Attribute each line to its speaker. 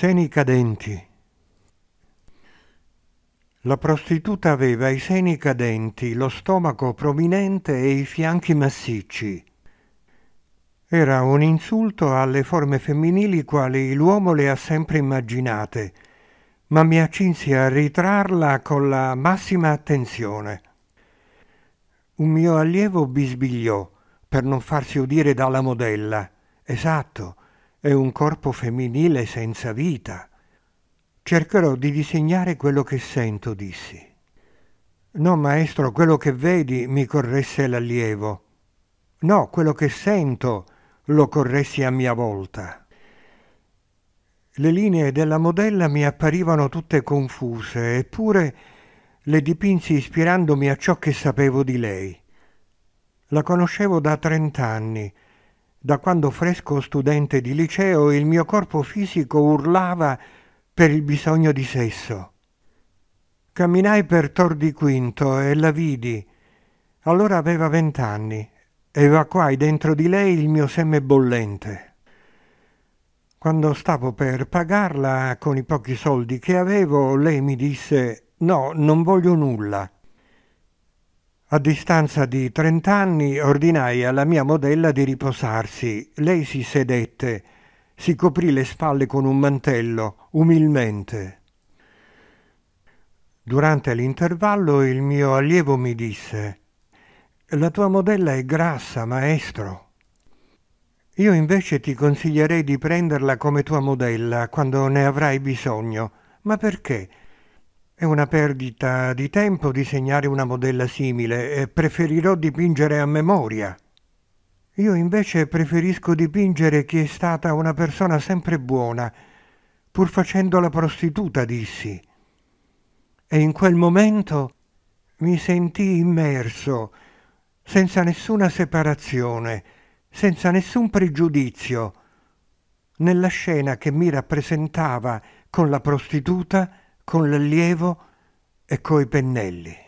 Speaker 1: Seni cadenti. La prostituta aveva i seni cadenti, lo stomaco prominente e i fianchi massicci. Era un insulto alle forme femminili quali l'uomo le ha sempre immaginate, ma mi accinsi a ritrarla con la massima attenzione. Un mio allievo bisbigliò per non farsi udire dalla modella. Esatto, è un corpo femminile senza vita. Cercherò di disegnare quello che sento, dissi. No, maestro, quello che vedi, mi corresse l'allievo. No, quello che sento, lo corressi a mia volta. Le linee della modella mi apparivano tutte confuse, eppure le dipinsi ispirandomi a ciò che sapevo di lei. La conoscevo da trent'anni da quando fresco studente di liceo il mio corpo fisico urlava per il bisogno di sesso. Camminai per Tor di Quinto e la vidi. Allora aveva vent'anni. Evacuai dentro di lei il mio seme bollente. Quando stavo per pagarla con i pochi soldi che avevo, lei mi disse No, non voglio nulla. A distanza di trent'anni ordinai alla mia modella di riposarsi. Lei si sedette, si coprì le spalle con un mantello, umilmente. Durante l'intervallo il mio allievo mi disse La tua modella è grassa, maestro. Io invece ti consiglierei di prenderla come tua modella quando ne avrai bisogno. Ma perché? È una perdita di tempo disegnare una modella simile e eh, preferirò dipingere a memoria. Io invece preferisco dipingere chi è stata una persona sempre buona, pur facendo la prostituta, dissi. E in quel momento mi sentì immerso, senza nessuna separazione, senza nessun pregiudizio, nella scena che mi rappresentava con la prostituta con l'allievo e coi pennelli.